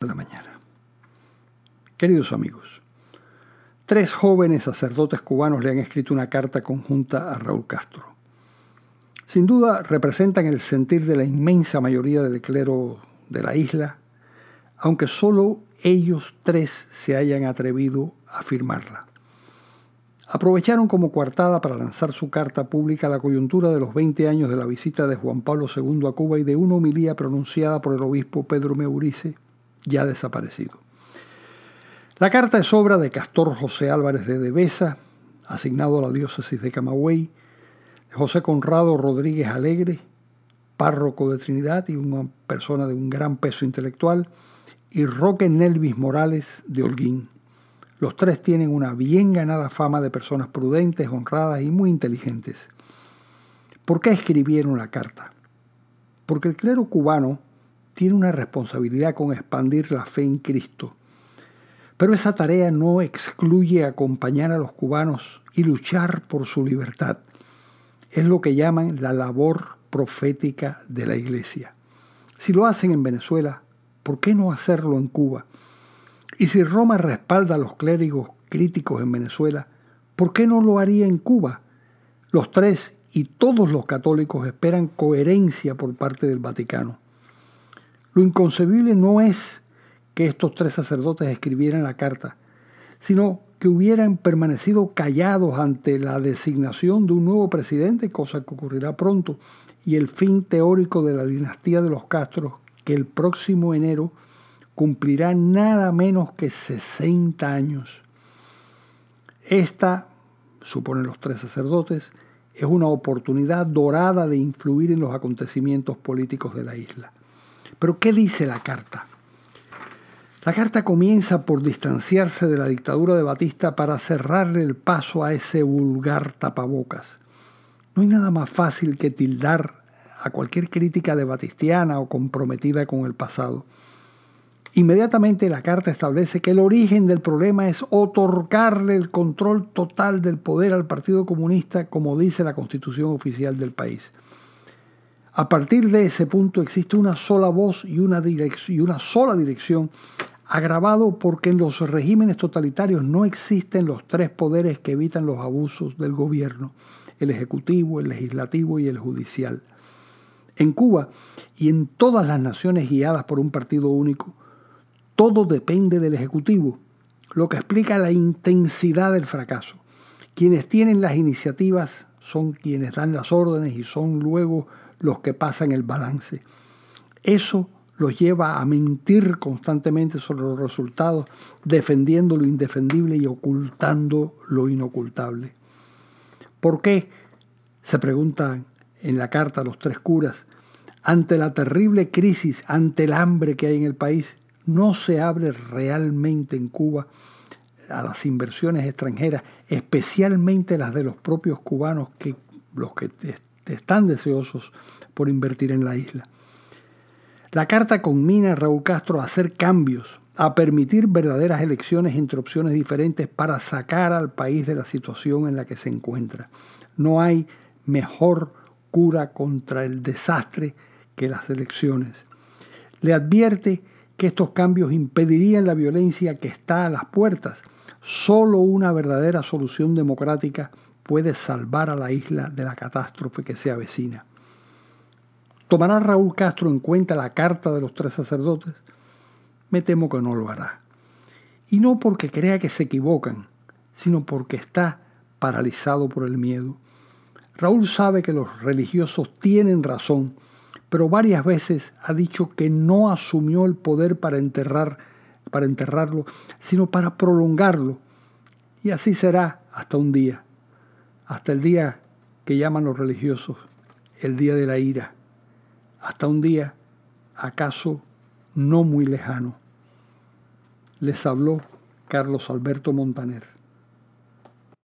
de la mañana. Queridos amigos, tres jóvenes sacerdotes cubanos le han escrito una carta conjunta a Raúl Castro. Sin duda representan el sentir de la inmensa mayoría del clero de la isla, aunque solo ellos tres se hayan atrevido a firmarla. Aprovecharon como coartada para lanzar su carta pública la coyuntura de los 20 años de la visita de Juan Pablo II a Cuba y de una homilía pronunciada por el obispo Pedro Meurice ya desaparecido. La carta es obra de Castor José Álvarez de Devesa, asignado a la diócesis de Camagüey, José Conrado Rodríguez Alegre, párroco de Trinidad y una persona de un gran peso intelectual, y Roque Nelvis Morales de Holguín. Los tres tienen una bien ganada fama de personas prudentes, honradas y muy inteligentes. ¿Por qué escribieron la carta? Porque el clero cubano tiene una responsabilidad con expandir la fe en Cristo. Pero esa tarea no excluye acompañar a los cubanos y luchar por su libertad. Es lo que llaman la labor profética de la Iglesia. Si lo hacen en Venezuela, ¿por qué no hacerlo en Cuba? Y si Roma respalda a los clérigos críticos en Venezuela, ¿por qué no lo haría en Cuba? Los tres y todos los católicos esperan coherencia por parte del Vaticano. Lo inconcebible no es que estos tres sacerdotes escribieran la carta, sino que hubieran permanecido callados ante la designación de un nuevo presidente, cosa que ocurrirá pronto, y el fin teórico de la dinastía de los Castros, que el próximo enero cumplirá nada menos que 60 años. Esta, suponen los tres sacerdotes, es una oportunidad dorada de influir en los acontecimientos políticos de la isla. Pero ¿qué dice la carta? La carta comienza por distanciarse de la dictadura de Batista para cerrarle el paso a ese vulgar tapabocas. No hay nada más fácil que tildar a cualquier crítica de Batistiana o comprometida con el pasado. Inmediatamente la carta establece que el origen del problema es otorgarle el control total del poder al Partido Comunista, como dice la constitución oficial del país. A partir de ese punto existe una sola voz y una, sola dirección, agravado porque en los regímenes totalitarios no existen los tres poderes que evitan los abusos del gobierno, el ejecutivo, el legislativo y el judicial. En Cuba y en todas las naciones guiadas por un partido único, todo depende del Ejecutivo, lo que explica la intensidad del fracaso. Quienes tienen las iniciativas son quienes dan las órdenes y son luego los que pasan el balance. Eso los lleva a mentir constantemente sobre los resultados, defendiendo lo indefendible y ocultando lo inocultable. ¿Por qué? Se preguntan en la carta a los tres curas. Ante la terrible crisis, ante el hambre que hay en el país, no se abre realmente en Cuba a las inversiones extranjeras, especialmente las de los propios cubanos, que los que están deseosos por invertir en la isla. La carta conmina a Raúl Castro a hacer cambios, a permitir verdaderas elecciones entre opciones diferentes para sacar al país de la situación en la que se encuentra. No hay mejor cura contra el desastre que las elecciones. Le advierte que estos cambios impedirían la violencia que está a las puertas. Solo una verdadera solución democrática puede salvar a la isla de la catástrofe que se avecina. ¿Tomará Raúl Castro en cuenta la carta de los tres sacerdotes? Me temo que no lo hará. Y no porque crea que se equivocan, sino porque está paralizado por el miedo. Raúl sabe que los religiosos tienen razón, pero varias veces ha dicho que no asumió el poder para, enterrar, para enterrarlo, sino para prolongarlo. Y así será hasta un día hasta el día que llaman los religiosos el día de la ira, hasta un día acaso no muy lejano. Les habló Carlos Alberto Montaner.